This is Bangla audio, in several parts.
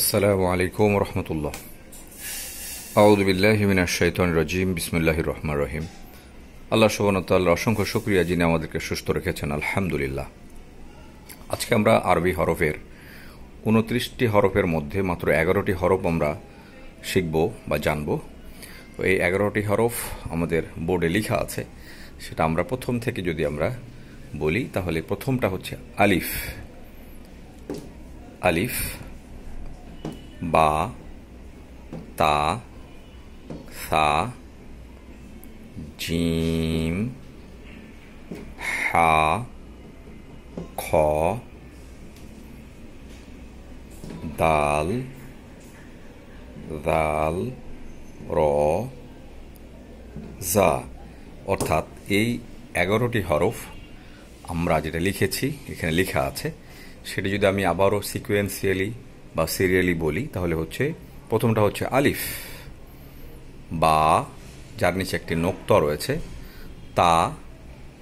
আসসালামু আলাইকুম রহমতুল্লাহ আউদুবিল্লাহ মিনা শৈতন রাজিম বিসমুল্লাহ রহমান রহিম আল্লাহ সোহানতাল্লাহ অসংখ্য শুক্রিয়া যিনি আমাদেরকে সুস্থ রেখেছেন আলহামদুলিল্লাহ আজকে আমরা আরবি হরফের উনত্রিশটি হরফের মধ্যে মাত্র এগারোটি হরফ আমরা শিখব বা জানব এই এগারোটি হরফ আমাদের বোর্ডে লেখা আছে সেটা আমরা প্রথম থেকে যদি আমরা বলি তাহলে প্রথমটা হচ্ছে আলিফ আলিফ বা তা সা জিম হা খ দাল দাল র জা অর্থাৎ এই এগারোটি হরফ আমরা যেটা লিখেছি এখানে লেখা আছে সেটি যদি আমি আবারও সিকুয়েন্সিয়ালি বা সিরিয়ালি বলি তাহলে হচ্ছে প্রথমটা হচ্ছে আলিফ বা যার নিচে একটি নোক্ত রয়েছে তা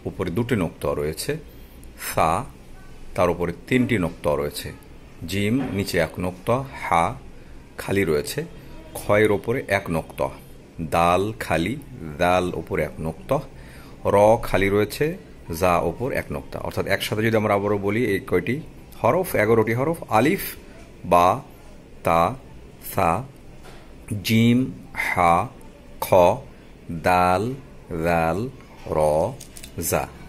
উপরে দুটি নোক্ত রয়েছে সা তার উপরে তিনটি নোক্ত রয়েছে জিম নিচে এক নোক্ত হা খালি রয়েছে ক্ষয়ের ওপরে এক নোক্ত দাল খালি দাল ওপরে এক নোক্ত র খালি রয়েছে যা ওপর এক নোক্তা অর্থাৎ একসাথে যদি আমরা আবারও বলি এই কয়টি হরফ এগারোটি হরফ আলিফ बा ता सा जीम हा ख दाल वैल रो जा